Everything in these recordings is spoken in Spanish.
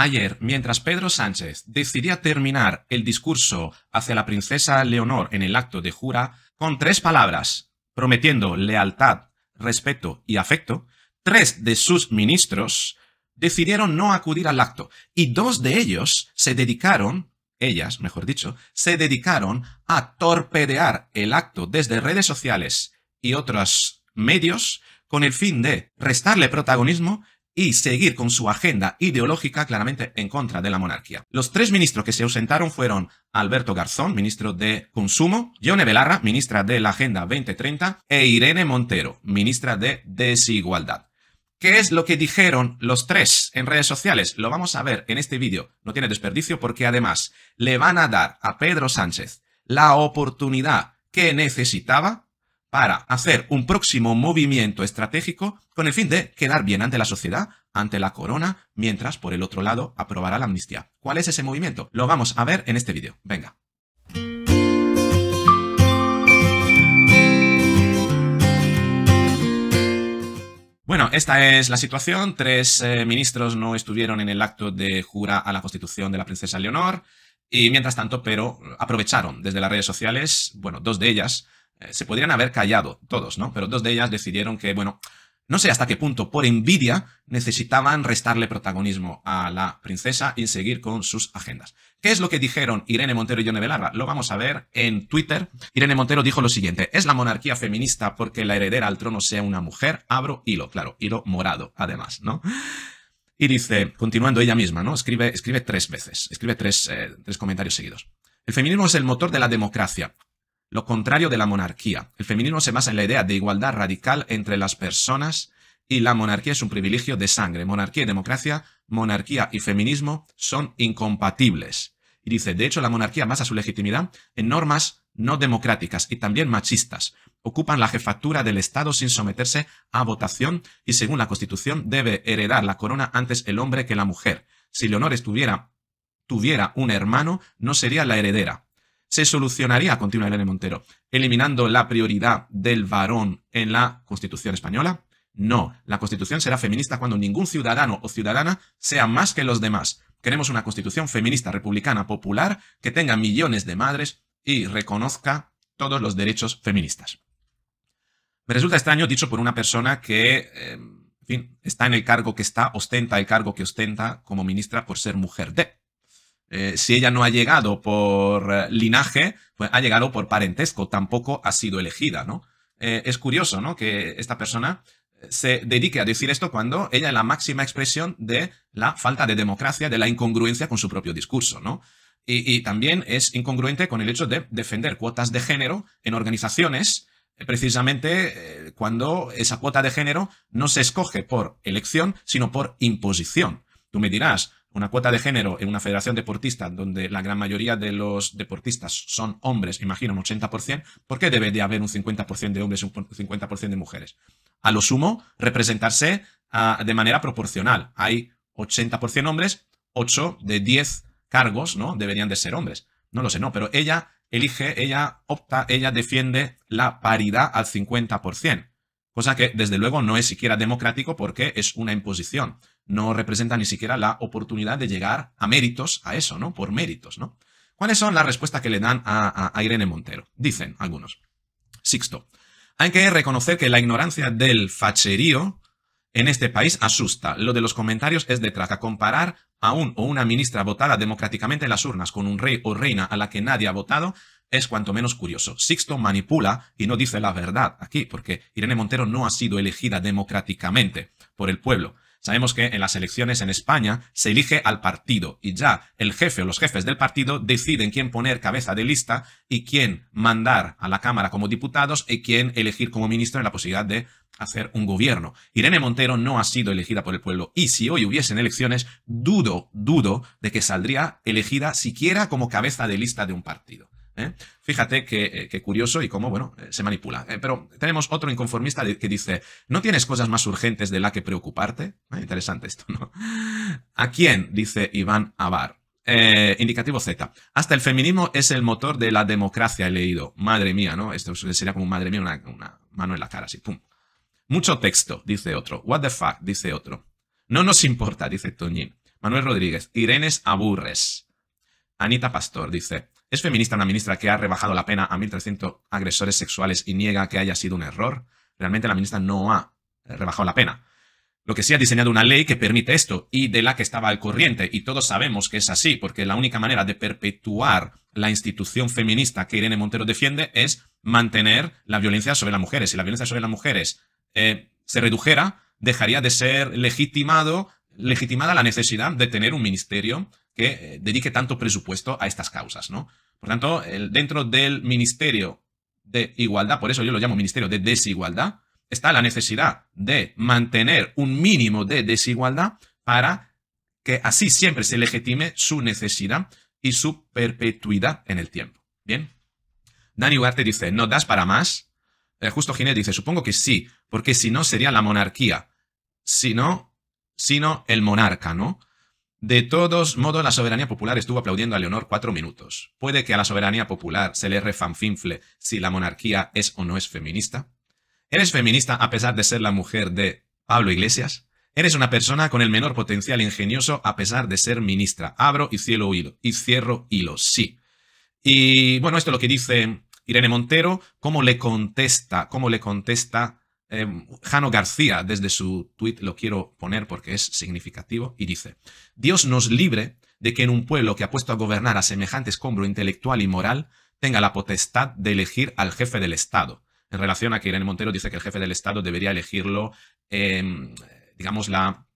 Ayer, mientras Pedro Sánchez decidía terminar el discurso hacia la princesa Leonor en el acto de jura con tres palabras, prometiendo lealtad, respeto y afecto, tres de sus ministros decidieron no acudir al acto y dos de ellos se dedicaron, ellas, mejor dicho, se dedicaron a torpedear el acto desde redes sociales y otros medios con el fin de restarle protagonismo y seguir con su agenda ideológica claramente en contra de la monarquía. Los tres ministros que se ausentaron fueron Alberto Garzón, ministro de Consumo, Yone Belarra, ministra de la Agenda 2030, e Irene Montero, ministra de Desigualdad. ¿Qué es lo que dijeron los tres en redes sociales? Lo vamos a ver en este vídeo. No tiene desperdicio porque además le van a dar a Pedro Sánchez la oportunidad que necesitaba para hacer un próximo movimiento estratégico con el fin de quedar bien ante la sociedad, ante la corona, mientras por el otro lado aprobará la amnistía. ¿Cuál es ese movimiento? Lo vamos a ver en este vídeo. Venga. Bueno, esta es la situación. Tres eh, ministros no estuvieron en el acto de jura a la constitución de la princesa Leonor. Y mientras tanto, pero aprovecharon desde las redes sociales, bueno, dos de ellas, eh, se podrían haber callado todos, ¿no? Pero dos de ellas decidieron que, bueno, no sé hasta qué punto, por envidia, necesitaban restarle protagonismo a la princesa y seguir con sus agendas. ¿Qué es lo que dijeron Irene Montero y Yone Belarra? Lo vamos a ver en Twitter. Irene Montero dijo lo siguiente, es la monarquía feminista porque la heredera al trono sea una mujer, abro hilo, claro, hilo morado, además, ¿no? Y dice, continuando ella misma, ¿no? Escribe, escribe tres veces, escribe tres, eh, tres comentarios seguidos. El feminismo es el motor de la democracia lo contrario de la monarquía. El feminismo se basa en la idea de igualdad radical entre las personas y la monarquía es un privilegio de sangre. Monarquía y democracia, monarquía y feminismo son incompatibles. Y dice, de hecho, la monarquía basa su legitimidad en normas no democráticas y también machistas. Ocupan la jefatura del Estado sin someterse a votación y según la Constitución debe heredar la corona antes el hombre que la mujer. Si Leonor estuviera, tuviera un hermano, no sería la heredera se solucionaría, continúa Elena Montero, eliminando la prioridad del varón en la Constitución española? No, la Constitución será feminista cuando ningún ciudadano o ciudadana sea más que los demás. Queremos una Constitución feminista, republicana, popular, que tenga millones de madres y reconozca todos los derechos feministas. Me resulta extraño dicho por una persona que, eh, en fin, está en el cargo que está, ostenta el cargo que ostenta como ministra por ser mujer de. Eh, si ella no ha llegado por eh, linaje, pues ha llegado por parentesco, tampoco ha sido elegida, ¿no? Eh, es curioso, ¿no? Que esta persona se dedique a decir esto cuando ella es la máxima expresión de la falta de democracia, de la incongruencia con su propio discurso, ¿no? Y, también es incongruente con el hecho de defender cuotas de género en organizaciones, precisamente cuando esa cuota de género no se escoge por elección, sino por imposición. Tú me dirás, una cuota de género en una federación deportista donde la gran mayoría de los deportistas son hombres, imagino un 80%, ¿por qué debe de haber un 50% de hombres y un 50% de mujeres? A lo sumo, representarse ah, de manera proporcional. Hay 80% hombres, 8 de 10 cargos, ¿no? Deberían de ser hombres. No lo sé, no, pero ella elige, ella opta, ella defiende la paridad al 50%, cosa que desde luego no es siquiera democrático porque es una imposición no representa ni siquiera la oportunidad de llegar a méritos, a eso, ¿no? Por méritos, ¿no? ¿Cuáles son las respuestas que le dan a, Irene Montero? Dicen algunos. Sixto, hay que reconocer que la ignorancia del facherío en este país asusta. Lo de los comentarios es de traca. Comparar a un o una ministra votada democráticamente en las urnas con un rey o reina a la que nadie ha votado es cuanto menos curioso. Sixto manipula y no dice la verdad aquí, porque Irene Montero no ha sido elegida democráticamente por el pueblo. Sabemos que en las elecciones en España se elige al partido y ya el jefe o los jefes del partido deciden quién poner cabeza de lista y quién mandar a la Cámara como diputados y quién elegir como ministro en la posibilidad de hacer un gobierno. Irene Montero no ha sido elegida por el pueblo y si hoy hubiesen elecciones, dudo, dudo de que saldría elegida siquiera como cabeza de lista de un partido. ¿eh? Fíjate qué eh, curioso y cómo, bueno, eh, se manipula. Pero tenemos otro inconformista que dice, ¿no tienes cosas más urgentes de la que preocuparte? interesante esto, ¿no? ¿A quién? Dice Iván Abar. indicativo Z. Hasta el feminismo es el motor de la democracia, he leído. Madre mía, ¿no? Esto sería como madre mía, una, mano en la cara, así, pum. Mucho texto, dice otro. What the fuck, dice otro. No nos importa, dice Toñín. Manuel Rodríguez. Irenes Aburres. Anita Pastor dice, ¿Es feminista una ministra que ha rebajado la pena a 1.300 agresores sexuales y niega que haya sido un error? Realmente la ministra no ha eh, rebajado la pena. Lo que sí ha diseñado una ley que permite esto y de la que estaba al corriente, y todos sabemos que es así, porque la única manera de perpetuar la institución feminista que Irene Montero defiende es mantener la violencia sobre las mujeres. Si la violencia sobre las mujeres eh, se redujera, dejaría de ser legitimado, legitimada la necesidad de tener un ministerio que eh, dedique tanto presupuesto a estas causas, ¿no? Por tanto, dentro del Ministerio de Igualdad, por eso yo lo llamo Ministerio de Desigualdad, está la necesidad de mantener un mínimo de desigualdad para que así siempre se legitime su necesidad y su perpetuidad en el tiempo. Bien. Dani Ugarte dice, ¿no das para más? Eh, justo Ginés dice, supongo que sí, porque si no sería la monarquía, sino, sino el monarca, ¿no? De todos modos, la soberanía popular estuvo aplaudiendo a Leonor cuatro minutos. ¿Puede que a la soberanía popular se le refanfinfle si la monarquía es o no es feminista? ¿Eres feminista a pesar de ser la mujer de Pablo Iglesias? Eres una persona con el menor potencial ingenioso a pesar de ser ministra. Abro y cielo hilo. Y cierro hilo, sí. Y bueno, esto es lo que dice Irene Montero. ¿Cómo le contesta, cómo le contesta Em, Jano García, desde su tuit lo quiero poner porque es significativo, y dice, Dios nos libre de que en un pueblo que ha puesto a gobernar a semejante escombro intelectual y moral tenga la potestad de elegir al jefe del Estado. En relación a que Irene Montero dice que el jefe del Estado debería elegirlo, em, digamos, la,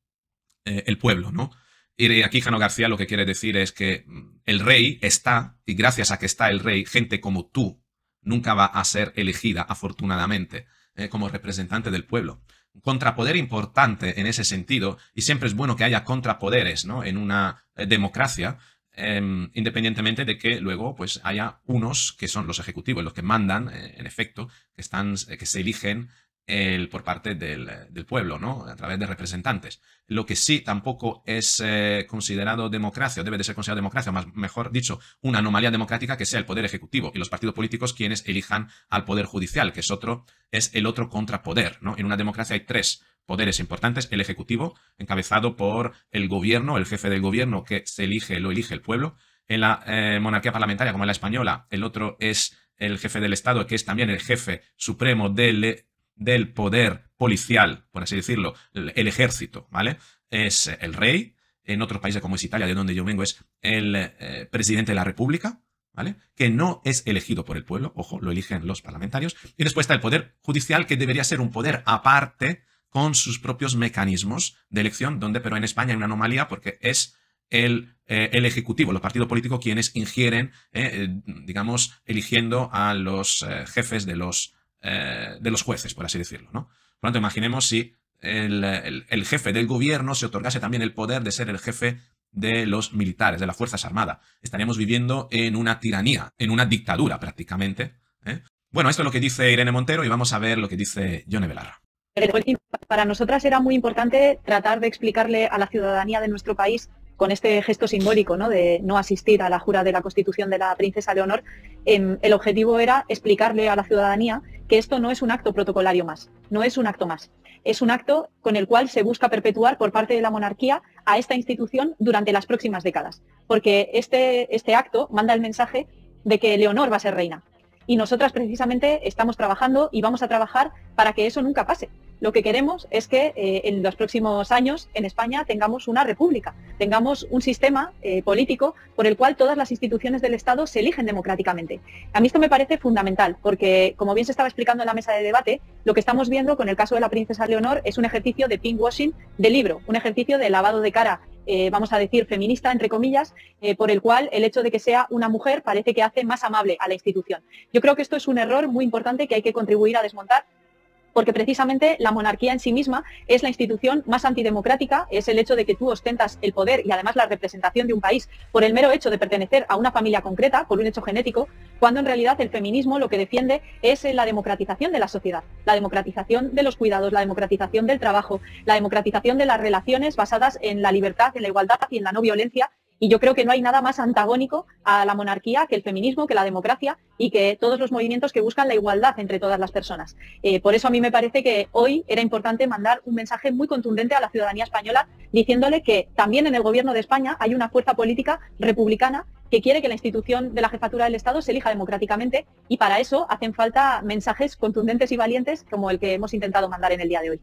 eh, el pueblo, ¿no? Y aquí Jano García lo que quiere decir es que mm, el rey está, y gracias a que está el rey, gente como tú nunca va a ser elegida, afortunadamente. Eh, como representante del pueblo. Un contrapoder importante en ese sentido, y siempre es bueno que haya contrapoderes ¿no? en una eh, democracia, em, independientemente de que luego pues, haya unos que son los ejecutivos, los que mandan, eh, en efecto, que, están, que se eligen el, por parte eh, del, pueblo, ¿no? A través de representantes. Lo que sí tampoco es eh, considerado democracia, debe de ser considerado democracia, más mejor dicho, una anomalía democrática que sea el poder ejecutivo y los partidos políticos quienes elijan al poder judicial, que es otro, es el otro contrapoder, ¿no? En una democracia hay tres poderes importantes, el ejecutivo, encabezado por el gobierno, el jefe del gobierno que se elige, lo elige el pueblo. En la eh, monarquía parlamentaria, como en la española, el otro es el jefe del Estado, que es también el jefe supremo del del poder policial, por así decirlo, el, ejército, ¿vale? Es el rey, en otros países como es Italia, de donde yo vengo, es el eh, presidente de la República, ¿vale? Que no es elegido por el pueblo, ojo, lo eligen los parlamentarios. Y después está el poder judicial, que debería ser un poder aparte con sus propios mecanismos de elección, donde, pero en España hay una anomalía porque es el, eh, el Ejecutivo, los partidos políticos quienes ingieren, eh, digamos, eligiendo a los jefes de los eh, de los jueces, por así decirlo. ¿no? Por lo tanto, imaginemos si el, jefe del gobierno se otorgase también el poder de ser el jefe de los militares, de las Fuerzas Armadas. Estaríamos viviendo en una tiranía, en una dictadura prácticamente. ¿eh? Bueno, esto es lo que dice Irene Montero y vamos a ver lo que dice Johnny Velarra. Para nosotras era muy importante tratar de explicarle a la ciudadanía de nuestro país con este gesto simbólico ¿no? de no asistir a la jura de la constitución de la princesa Leonor, em, el objetivo era explicarle a la ciudadanía que esto no es un acto protocolario más, no es un acto más. Es un acto con el cual se busca perpetuar por parte de la monarquía a esta institución durante las próximas décadas, porque este, este acto manda el mensaje de que Leonor va a ser reina. Y nosotras precisamente estamos trabajando y vamos a trabajar para que eso nunca pase, lo que queremos es que eh, en los próximos años en España tengamos una república, tengamos un sistema eh, político por el cual todas las instituciones del Estado se eligen democráticamente. A mí esto me parece fundamental porque, como bien se estaba explicando en la mesa de debate, lo que estamos viendo con el caso de la princesa Leonor es un ejercicio de pinkwashing de libro, un ejercicio de lavado de cara eh, vamos a decir, feminista, entre comillas, por el cual el hecho de que sea una mujer parece que hace más amable a la institución. Yo creo que esto es un error muy importante que hay que contribuir a desmontar porque precisamente la monarquía en sí misma es la institución más antidemocrática, es el hecho de que tú ostentas el poder y además la representación de un país por el mero hecho de pertenecer a una familia concreta, por un hecho genético, cuando en realidad el feminismo lo que defiende es la democratización de la sociedad, la democratización de los cuidados, la democratización del trabajo, la democratización de las relaciones basadas en la libertad, en la igualdad y en la no violencia y yo creo que no hay nada más antagónico a la monarquía que el feminismo, que la democracia y que todos los movimientos que buscan la igualdad entre todas las personas. Eh, por eso a mí me parece que hoy era importante mandar un mensaje muy contundente a la ciudadanía española diciéndole que también en el gobierno de España hay una fuerza política republicana que quiere que la institución de la jefatura del Estado se elija democráticamente y para eso hacen falta mensajes contundentes y valientes como el que hemos intentado mandar en el día de hoy.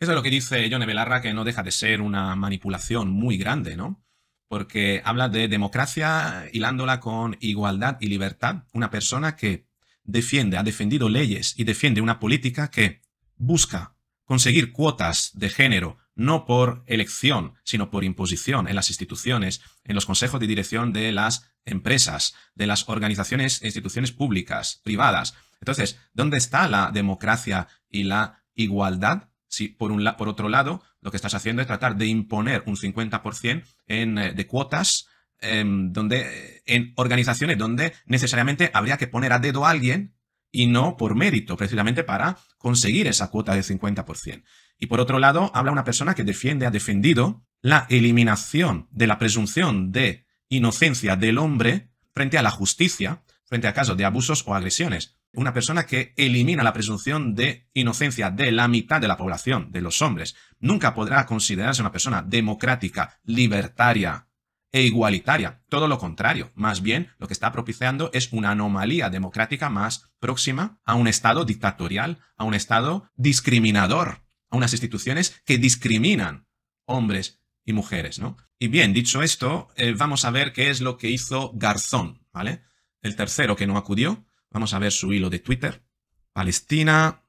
Eso es lo que dice John Belarra, que no deja de ser una manipulación muy grande, ¿no? Porque habla de democracia hilándola con igualdad y libertad. Una persona que defiende, ha defendido leyes y defiende una política que busca conseguir cuotas de género, no por elección, sino por imposición en las instituciones, en los consejos de dirección de las empresas, de las organizaciones e instituciones públicas, privadas. Entonces, ¿dónde está la democracia y la igualdad si por, un por otro lado lo que estás haciendo es tratar de imponer un 50% eh, de cuotas en, em, donde, eh, en organizaciones donde necesariamente habría que poner a dedo a alguien y no por mérito, precisamente para conseguir esa cuota de 50%. Y por otro lado, habla una persona que defiende, ha defendido la eliminación de la presunción de inocencia del hombre frente a la justicia, frente a casos de abusos o agresiones una persona que elimina la presunción de inocencia de la mitad de la población, de los hombres, nunca podrá considerarse una persona democrática, libertaria e igualitaria. Todo lo contrario, más bien lo que está propiciando es una anomalía democrática más próxima a un Estado dictatorial, a un Estado discriminador, a unas instituciones que discriminan hombres y mujeres, ¿no? Y bien, dicho esto, eh, vamos a ver qué es lo que hizo Garzón, ¿vale? El tercero que no acudió, Vamos a ver su hilo de Twitter. Palestina.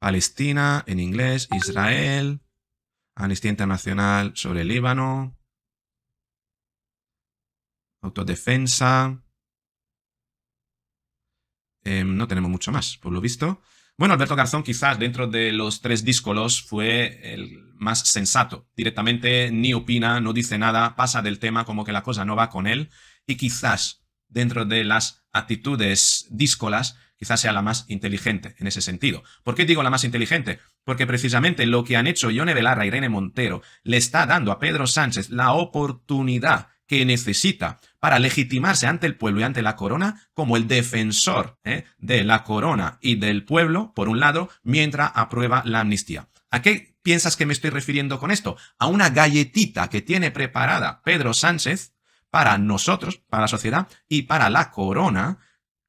Palestina en inglés, Israel, Amnistía Internacional sobre el Líbano, autodefensa. Em, no tenemos mucho más, por lo visto. Bueno, Alberto Garzón quizás dentro de los tres discos fue el más sensato. Directamente ni opina, no dice nada, pasa del tema como que la cosa no va con él y quizás dentro de las actitudes díscolas quizás sea la más inteligente en ese sentido. ¿Por qué digo la más inteligente? Porque precisamente lo que han hecho Ione Velarra y Irene Montero le está dando a Pedro Sánchez la oportunidad que necesita para legitimarse ante el pueblo y ante la corona como el defensor ¿eh? de la corona y del pueblo, por un lado, mientras aprueba la amnistía. ¿A qué piensas que me estoy refiriendo con esto? A una galletita que tiene preparada Pedro Sánchez para nosotros, para la sociedad y para la corona,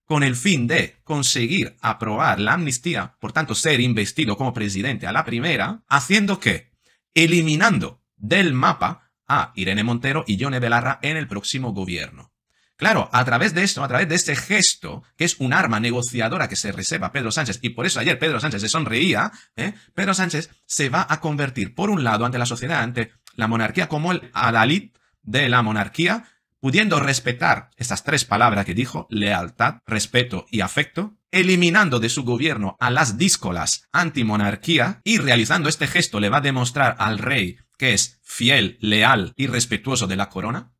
con el fin de conseguir aprobar la amnistía, por tanto ser investido como presidente a la primera, haciendo que, eliminando del mapa a Irene Montero y Johnny Belarra en el próximo gobierno. Claro, a través de esto, a través de este gesto, que es un arma negociadora que se reserva Pedro Sánchez, y por eso ayer Pedro Sánchez se sonreía, ¿eh? Pedro Sánchez se va a convertir, por un lado, ante la sociedad, ante la monarquía, como el adalid de la monarquía, pudiendo respetar estas tres palabras que dijo, lealtad, respeto y afecto, eliminando de su gobierno a las díscolas antimonarquía y realizando este gesto le va a demostrar al rey que es fiel, leal y respetuoso de la corona,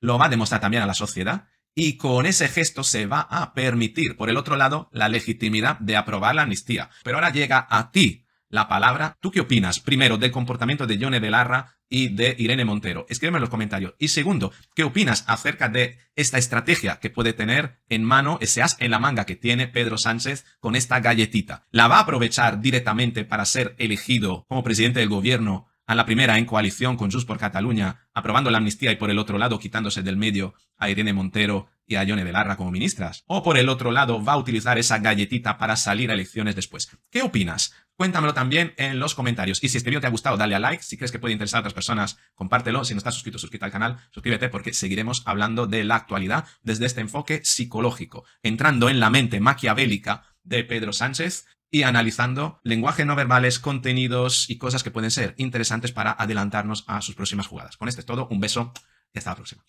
lo va a demostrar también a la sociedad y con ese gesto se va a permitir, por el otro lado, la legitimidad de aprobar la amnistía. Pero ahora llega a ti, la palabra. ¿Tú qué opinas, primero, del comportamiento de Yone Belarra y de Irene Montero? Escríbeme en los comentarios. Y segundo, ¿qué opinas acerca de esta estrategia que puede tener en mano ese as en la manga que tiene Pedro Sánchez con esta galletita? ¿La va a aprovechar directamente para ser elegido como presidente del gobierno a la primera en coalición con Just por Cataluña, aprobando la amnistía y por el otro lado quitándose del medio a Irene Montero y a Ione Belarra como ministras. O por el otro lado va a utilizar esa galletita para salir a elecciones después. ¿Qué opinas? Cuéntamelo también en los comentarios. Y si este vídeo te ha gustado, dale a like. Si crees que puede interesar a otras personas, compártelo. Si no estás suscrito, suscríbete al canal, suscríbete porque seguiremos hablando de la actualidad desde este enfoque psicológico, entrando en la mente maquiavélica de Pedro Sánchez y analizando lenguaje no verbales, contenidos y cosas que pueden ser interesantes para adelantarnos a sus próximas jugadas. Con esto es todo, un beso y hasta la próxima.